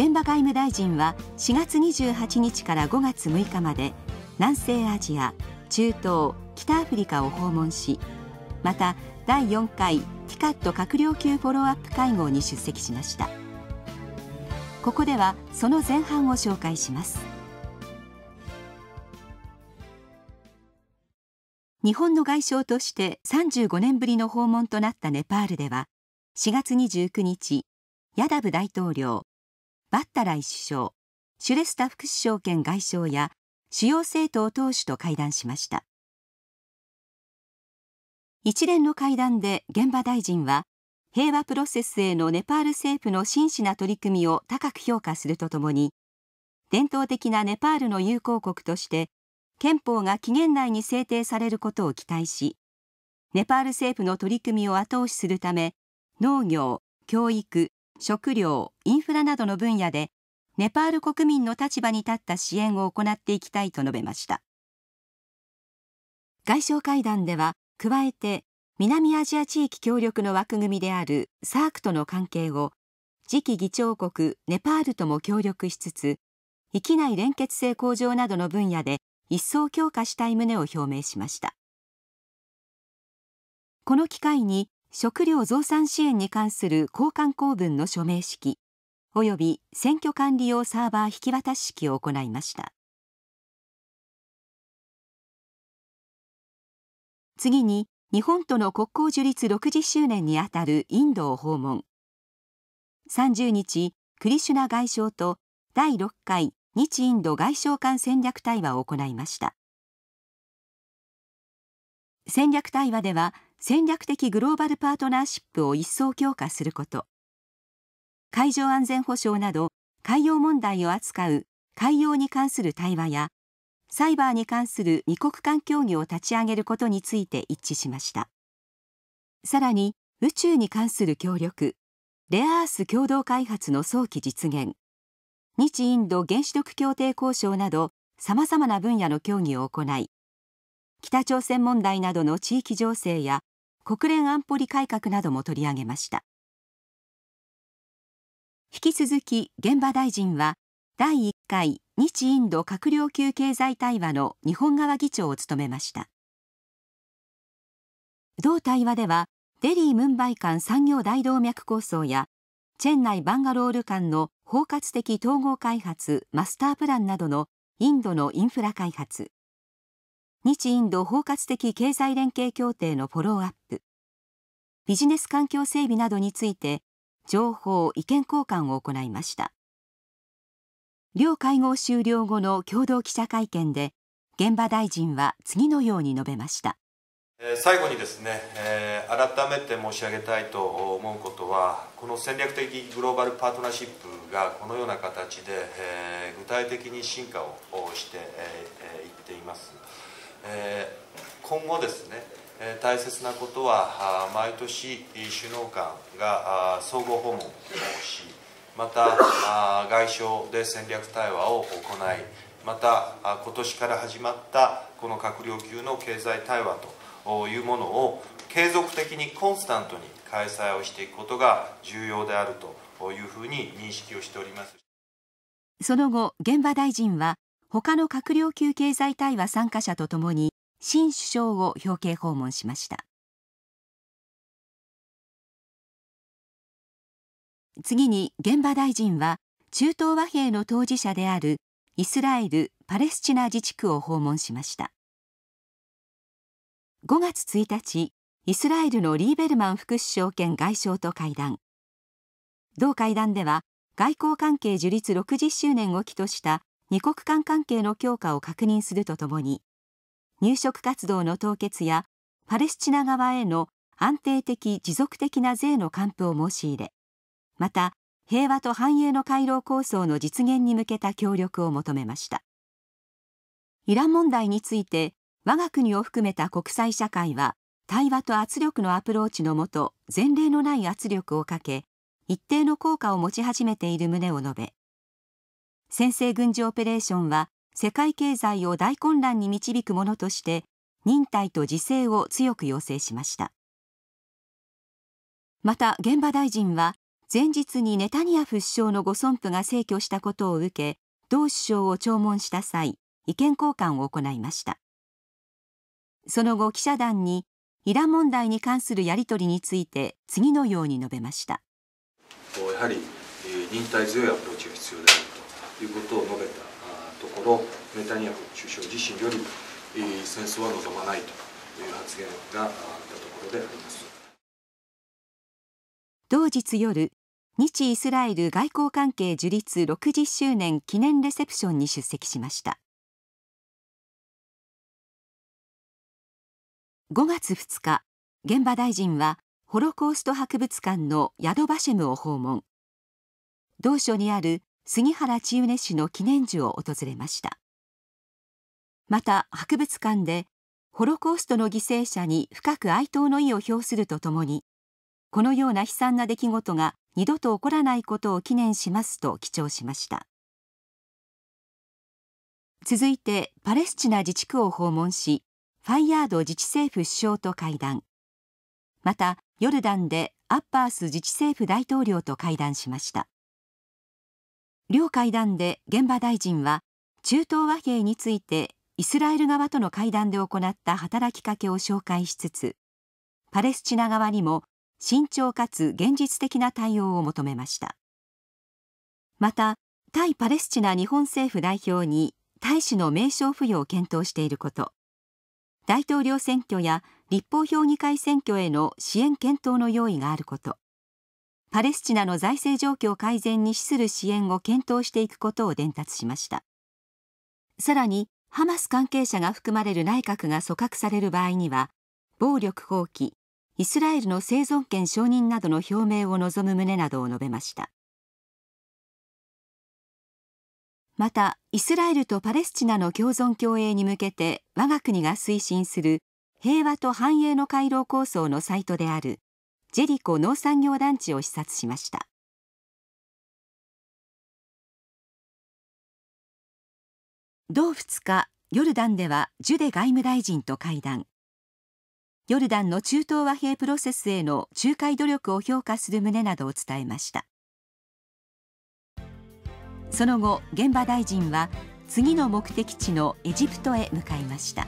現場外務大臣は4月28日から5月6日まで南西アジア中東北アフリカを訪問しまた第4回 TICAD 閣僚級フォローアップ会合に出席しましたここではその前半を紹介します日本の外相として35年ぶりの訪問となったネパールでは4月29日ヤダブ大統領バッタライ首相シュレスタ副首相兼外相や主要政党党首と会談しました一連の会談で現場大臣は平和プロセスへのネパール政府の真摯な取り組みを高く評価するとともに伝統的なネパールの友好国として憲法が期限内に制定されることを期待しネパール政府の取り組みを後押しするため農業教育食料インフラなどの分野でネパール国民の立場に立った支援を行っていきたいと述べました外相会談では加えて南アジア地域協力の枠組みであるサークとの関係を次期議長国ネパールとも協力しつつ域内連結性向上などの分野で一層強化したい旨を表明しましたこの機会に食料増産支援に関する交換公文の署名式及び選挙管理用サーバー引き渡し式を行いました次に日本との国交樹立60周年にあたるインドを訪問30日クリシュナ外相と第6回日インド外相間戦略対話を行いました戦略対話では戦略的グローバルパートナーシップを一層強化すること海上安全保障など海洋問題を扱う海洋に関する対話やサイバーに関する二国間協議を立ち上げることについて一致しましたさらに宇宙に関する協力レアアース共同開発の早期実現日インド原子力協定交渉などさまざまな分野の協議を行い北朝鮮問題などの地域情勢や国連安保理改革なども取り上げました引き続き現場大臣は第1回日インド閣僚級経済対話の日本側議長を務めました同対話ではデリー・ムンバイ間産業大動脈構想やチェンナイ・バンガロール間の包括的統合開発マスタープランなどのインドのインフラ開発日インド包括的経済連携協定のフォローアップビジネス環境整備などについて情報・意見交換を行いました両会合終了後の共同記者会見で現場大臣は次のように述べました最後にですね改めて申し上げたいと思うことはこの戦略的グローバルパートナーシップがこのような形で具体的に進化をしていっていえ今後ですね大切なことは毎年首脳間が総合訪問をしまた外相で戦略対話を行いまた今年から始まったこの閣僚級の経済対話というものを継続的にコンスタントに開催をしていくことが重要であるというふうに認識をしておりますその後現場大臣は他の閣僚級経済対話参加者とともに新首相を表敬訪問しました次に現場大臣は中東和平の当事者であるイスラエル・パレスチナ自治区を訪問しました5月1日イスラエルのリーベルマン副首相兼外相と会談同会談では外交関係樹立60周年を期とした二国間関係の強化を確認するとともに入植活動の凍結やパレスチナ側への安定的持続的な税の還付を申し入れまた平和と繁栄の回廊構想の実現に向けた協力を求めましたイラン問題について我が国を含めた国際社会は対話と圧力のアプローチのもと前例のない圧力をかけ一定の効果を持ち始めている旨を述べ先制軍事オペレーションは世界経済を大混乱に導くものとして忍耐と自制を強く要請しましたまた現場大臣は前日にネタニヤフ首相のご尊父が逝去したことを受け同首相を弔問した際意見交換を行いましたその後記者団にイラン問題に関するやり取りについて次のように述べましたやはり忍耐強いアプローチが必要であるということを述べたところネタニヤフ首相自身より戦争は望まないという発言があったところであります同日夜日イスラエル外交関係樹立60周年記念レセプションに出席しました5月2日現場大臣はホロコースト博物館のヤドバシェムを訪問同書にある杉原千畝氏の記念樹を訪れましたまた博物館でホロコーストの犠牲者に深く哀悼の意を表するとともにこのような悲惨な出来事が二度と起こらないことを記念しますと記帳しました続いてパレスチナ自治区を訪問しファイヤード自治政府首相と会談またヨルダンでアッバース自治政府大統領と会談しました両会談で現場大臣は中東和平についてイスラエル側との会談で行った働きかけを紹介しつつパレスチナ側にも慎重かつ現実的な対応を求めましたまた対パレスチナ日本政府代表に大使の名称付与を検討していること大統領選挙や立法評議会選挙への支援検討の用意があることパレスチナの財政状況改善に資する支援を検討していくことを伝達しましたさらにハマス関係者が含まれる内閣が組閣される場合には暴力放棄イスラエルの生存権承認などの表明を望む旨などを述べましたまたイスラエルとパレスチナの共存共栄に向けて我が国が推進する平和と繁栄の回廊構想のサイトであるジェリコ農産業団地を視察しました同2日ヨルダンではジュデ外務大臣と会談ヨルダンの中東和平プロセスへの仲介努力を評価する旨などを伝えましたその後現場大臣は次の目的地のエジプトへ向かいました。